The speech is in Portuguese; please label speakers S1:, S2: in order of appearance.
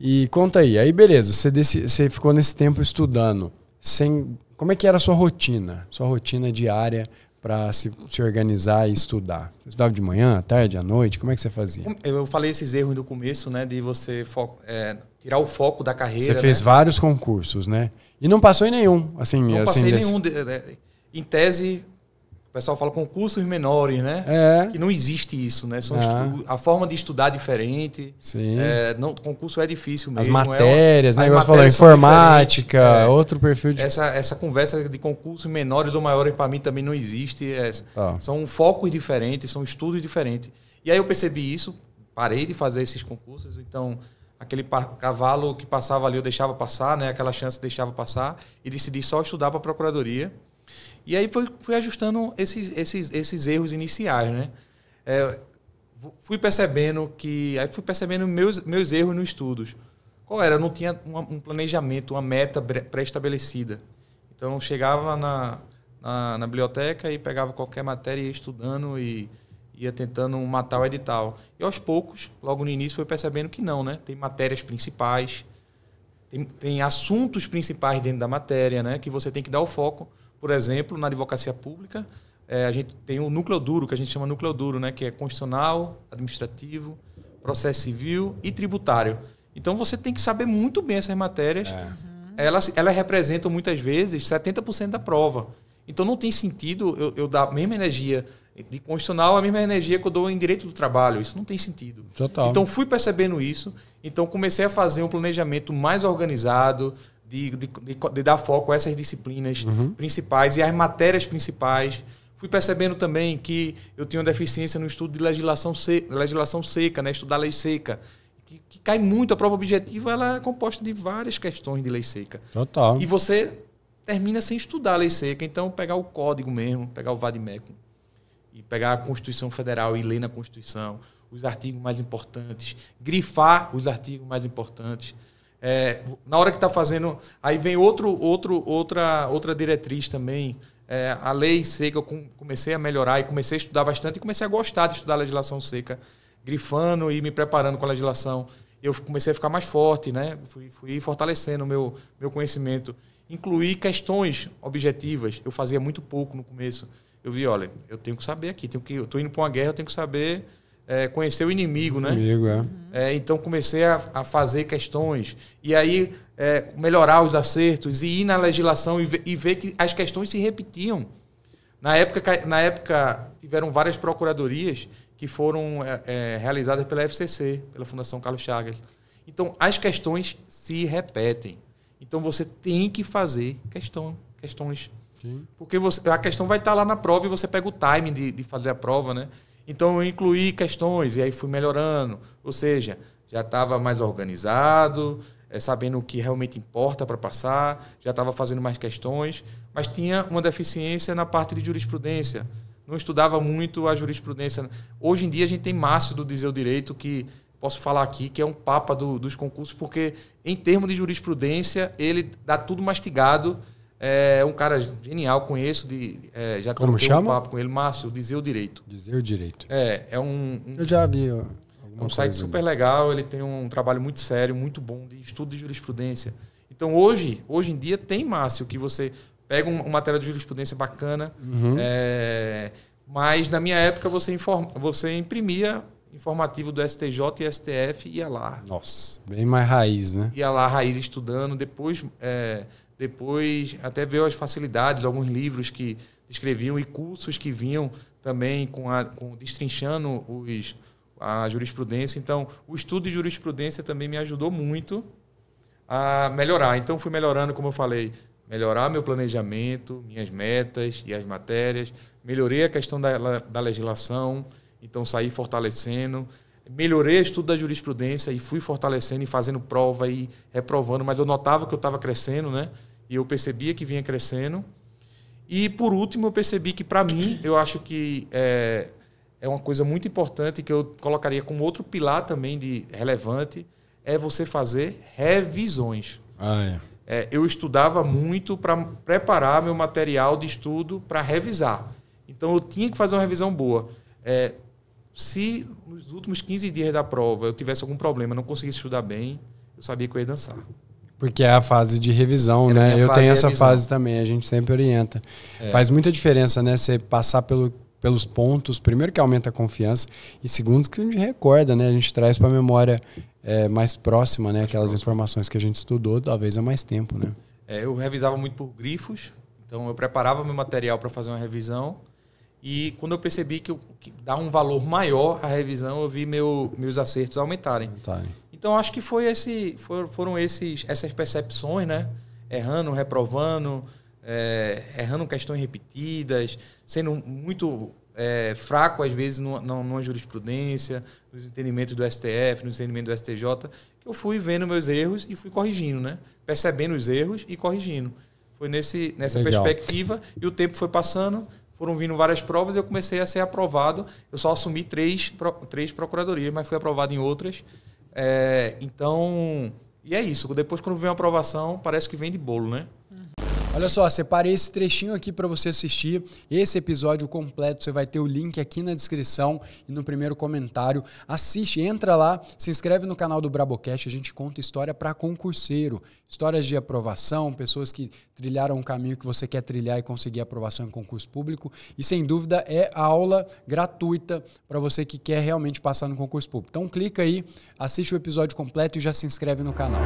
S1: E conta aí, aí beleza, você, desse, você ficou nesse tempo estudando. Sem, como é que era a sua rotina? Sua rotina diária para se, se, organizar e estudar? Você estudava de manhã, à tarde, à noite? Como é que você fazia?
S2: Eu falei esses erros do começo, né? De você é, tirar o foco da carreira. Você né? fez né?
S1: vários concursos, né? E não passou em nenhum. Assim, não assim, passei em desse... nenhum.
S2: De, é, em tese, pessoal fala concursos menores, né? É. Que não existe isso, né? São é. A forma de estudar é diferente. Sim. É, não, concurso é difícil mesmo. É né? As matérias, é, né? Negócio falou informática, é, outro perfil de. Essa, essa conversa de concursos menores ou maiores, para mim, também não existe. Tá. São focos diferentes, são estudos diferentes. E aí eu percebi isso, parei de fazer esses concursos, então aquele cavalo que passava ali eu deixava passar, né? Aquela chance deixava passar e decidi só estudar para a procuradoria. E aí foi, fui ajustando esses, esses, esses erros iniciais, né? É, fui percebendo que... Aí fui percebendo meus, meus erros nos estudos. Qual era? Eu não tinha uma, um planejamento, uma meta pré-estabelecida. Então, eu chegava na, na, na, biblioteca e pegava qualquer matéria e ia estudando e ia tentando matar o edital. E aos poucos, logo no início, fui percebendo que não, né? Tem matérias principais, tem, tem assuntos principais dentro da matéria, né? Que você tem que dar o foco por exemplo, na advocacia pública, é, a gente tem o núcleo duro, que a gente chama núcleo duro, né, que é constitucional, administrativo, processo civil e tributário. Então você tem que saber muito bem essas matérias. É. Uhum. Elas, elas representam muitas vezes 70% da prova. Então não tem sentido eu, eu dar a mesma energia de constitucional a mesma energia que eu dou em direito do trabalho. Isso não tem sentido. Total. Então fui percebendo isso. Então comecei a fazer um planejamento mais organizado, de, de, de dar foco a essas disciplinas uhum. principais e às matérias principais. Fui percebendo também que eu tinha uma deficiência no estudo de legislação, se, legislação seca, né? estudar lei seca. Que, que, cai muito, a prova objetiva ela é composta de várias questões de lei seca. Total. E você termina sem estudar a lei seca. Então, pegar o código mesmo, pegar o vademecum e pegar a Constituição Federal e ler na Constituição os artigos mais importantes, grifar os artigos mais importantes. É, na hora que está fazendo. Aí vem outro, outro, outra, outra diretriz também. É, a lei seca, eu comecei a melhorar e comecei a estudar bastante e comecei a gostar de estudar a legislação seca, grifando e me preparando com a legislação. Eu comecei a ficar mais forte, né? Fui, fui fortalecendo o meu, meu conhecimento. Incluí questões objetivas. Eu fazia muito pouco no começo. Eu vi, olha, eu tenho que saber aqui, tenho que, eu estou indo para uma guerra, eu tenho que saber é, conhecer o inimigo, né? Inimigo, é. é então comecei a, a, fazer questões e aí é, melhorar os acertos e ir na legislação e, e, ver que as questões se repetiam. Na época, na época tiveram várias procuradorias que foram é, é, realizadas pela FCC, pela Fundação Carlos Chagas. Então as questões se repetem. Então você tem que fazer questão, questões. Sim. Porque você, a questão vai estar lá na prova e você pega o timing de, de fazer a prova, né? Então eu incluí questões e aí fui melhorando. Ou seja, já estava mais organizado, é, sabendo o que realmente importa para passar, já estava fazendo mais questões, mas tinha uma deficiência na parte de jurisprudência. Não estudava muito a jurisprudência. Hoje em dia a gente tem Márcio do Dizer o Direito, que posso falar aqui, que é um papa do, dos concursos, porque em termos de jurisprudência ele dá tudo mastigado é um cara genial, conheço, de, é, já Como troquei chama? um papo com ele, Márcio, Dizer o Direito. Dizer o Direito.
S1: É, é um. um eu já vi. É um site super
S2: legal, ele tem um trabalho muito sério, muito bom de estudo de jurisprudência. Então hoje, hoje em dia tem Márcio, que você pega uma matéria de jurisprudência bacana, uhum. é, mas na minha época você, informa, você imprimia informativo do STJ e STF e ia lá.
S1: Nossa, bem mais raiz, né?
S2: Ia lá, raiz, estudando. Depois é, depois até ver as facilidades, alguns livros que escreviam e cursos que vinham também com, a, com destrinchando os, a jurisprudência. Então, o estudo de jurisprudência também me ajudou muito a melhorar. Então, fui melhorando, como eu falei, melhorar meu planejamento, minhas metas e as matérias. Melhorei a questão da, da legislação, então saí fortalecendo. Melhorei o estudo da jurisprudência e fui fortalecendo e fazendo prova e reprovando, mas eu notava que eu estava crescendo, né? e eu percebia que vinha crescendo. E por último, eu percebi que para mim, eu acho que é, é uma coisa muito importante que eu colocaria como outro pilar também de relevante é você fazer revisões. Ah, é. É, eu estudava muito para preparar meu material de estudo para revisar. Então eu tinha que fazer uma revisão boa. É, se nos últimos 15 dias da prova eu tivesse algum problema, não conseguisse estudar bem, eu sabia que eu ia dançar.
S1: Porque é a fase de revisão, é né? Eu tenho essa fase também, a gente sempre orienta. É. Faz muita diferença, né? Você passar pelo, pelos pontos, primeiro que aumenta a confiança, e segundo que a gente recorda, né? A gente traz para a memória é, mais próxima, né? Aquelas informações que a gente estudou, talvez há mais tempo, né?
S2: É, eu revisava muito por grifos, então eu preparava meu material para fazer uma revisão. E quando eu percebi que, eu, que dá um valor maior à revisão, eu vi meu, meus acertos aumentarem. aumentarem. Então acho que foi esse, foram esses, essas percepções, né? Errando, reprovando, é, errando questões repetidas, sendo muito é, fraco às vezes no, no, numa jurisprudência, nos entendimentos do STF, nos entendimentos do STJ, que eu fui vendo meus erros e fui corrigindo, né? Percebendo os erros e corrigindo. Foi nesse, nessa Legal. perspectiva e o tempo foi passando, foram vindo várias provas e eu comecei a ser aprovado. Eu só assumi três, três procuradorias, mas fui aprovado em outras. É, então,
S1: e é isso. Depois, quando vem a aprovação, parece que vem de bolo, né? Olha só, separei esse trechinho aqui para você assistir. Esse episódio completo, você vai ter o link aqui na descrição e no primeiro comentário. Assiste, entra lá, se inscreve no canal do Brabocast, a gente conta história para concurseiro. Histórias de aprovação, pessoas que trilharam um caminho que você quer trilhar e conseguir aprovação em concurso público. E sem dúvida é a aula gratuita para você que quer realmente passar no concurso público. Então clica aí, assiste o episódio completo e já se inscreve no canal.